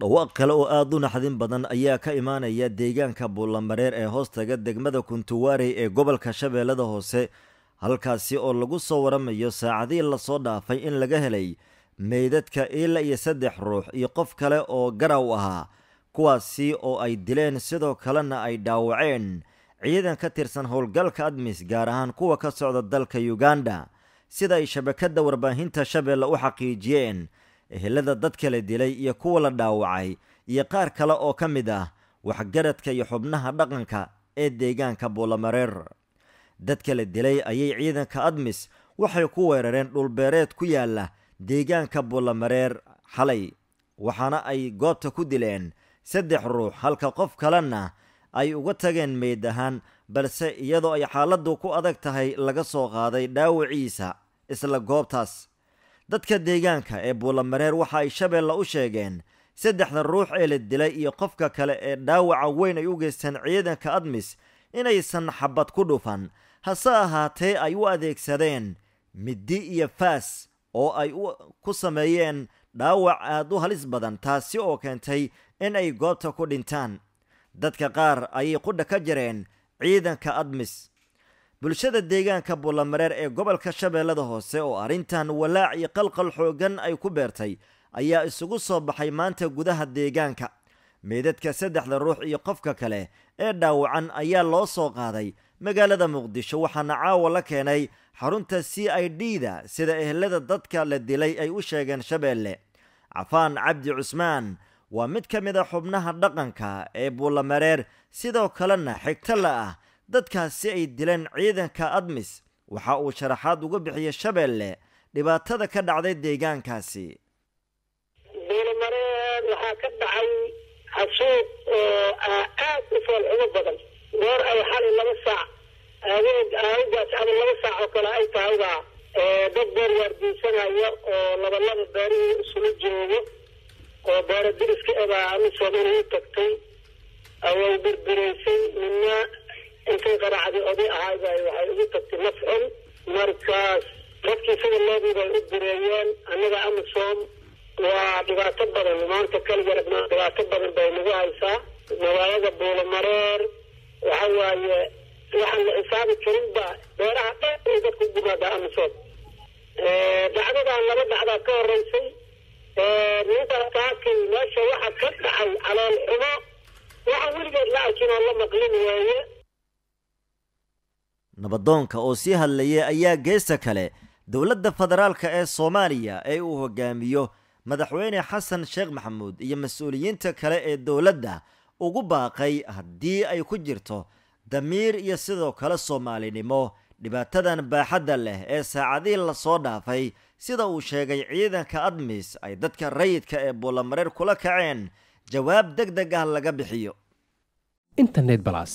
dhawaaq kale oo aada u naxdin badan ayaa ka imaanaya deegaanka buulamareer ee hoostaga degmada kuntuwaarey ee gobolka shabeellada hoose halkaasi oo lagu soo waramayo saacadii lasoo dhaafay in laga helay meydadka ila iyo saddex ruux iyo qof kale oo garaw ahaa kuwaasi oo ay dileen sidoo kalena ay dhaawaceen ciidan ka tirsan howlgalka admis gaar ahaan kuwa ka socda dalka uganda sida ay shabakadda warbaahinta shabeella u xaqiijiyeen ehelada dadka la dilay iyo kuwa la dhaawacay iyo qaar kale oo ka mid ah waxgaradka iyo xubnaha dhaqanka ee deegaanka buulamareer dadka la dilay ayay ciidanka admis waxay ku weerareen dhulbeereed ku yaalla deegaanka buulamareer xalay waxaana ay goobta ku dileen saddex ruux halka qof kalena ay uga tageen meyd ahaan balse iyadoo ay xaaladdu ku adag tahay laga soo qaaday dhaawaciisa isla goobtaas dadka deegaanka ee buulamareer waxa ay shabeella u sheegeen saddexda ruux ee la dilay iyo qofka kale ee dhaawaca weyn ay u geystaan ciidanka admis inaysan xabad ku dhufan hase ahaatee ay u adeegsadeen middi iyo faas oo ay ku sameeyeen dhaawac aad u halis badan taasi oo keentay in ay goobta ku dhintaan dadka qaar ayay qudha ka jireen ciidanka admis bulshada deegaanka buulamareer ee gobolka shabeellada hoose oo arrintan walaac iyo qalqal xooggan ay ku beertay ayaa isugu soo baxay maanta gudaha deegaanka meydadka saddexda ruux iyo qofka kale ee dhaawacan ayaa loo soo qaaday magaalada muqdisho waxaana caawa la keenay xarunta c i d da sida ehelada dadka la dilay ay u sheegeen shabeelle cafaan cabdi cusmaan waa mid ka mid a ah xubnaha dhaqanka ee buulamareer sidoo kalena xigto la ah dadkaas si ay dileen ciidanka admis waxa uu sharaxaad uga bixiyey shabeelle dhibaatada ka dhacday deegaankaasi duulmareen waxaa ka dhacay casuuq oo ah aad u fool badan goor ay xalay laba saac aawgaas ama laba saac oo kale ay tahaybaa eh, dad beer waardiisanaya oo labalaba beerihii isula joogo oo beero diriska ebaa ama soomalihi tagtay ayaa burburaysay midna intay qaraacdii oday ahay waxay ugu tagtay mafcul markaas dadkii sida loodii u direeyeen annaga amisom waa dhibaato badan maanta kaliya dhibaato badan bay nagu haysaa magaalada buulamareer waxa waaye waxaan la xisaabi karinba beeraha dheer dadku u gumaadaa amisom dhacdadan laba dhacdaa ka horeysay ninka taakay meesha waxa ka dhacay calool xumo waxaan weligeed la arkin oo la maqlin weeye nabadoonka oo sii hadlayay ayaa geesta kale dowladda federaalk ee soomaaliya ee uu hogaamiyo madaxweyne xasan sheekh maxamuud iyo mas-uuliyiinta kale ee dowladda ugu baaqay haddii ay ku jirto damiir iyo sidoo kale soomaalinimo dhibaatadan baaxadda leh ee saacadihii lasoo dhaafay sida uu sheegay ciidanka admis ay dadka rayidka ee buulamareer kula kaceen jawaab deg deg ah laga bixiyo internet balas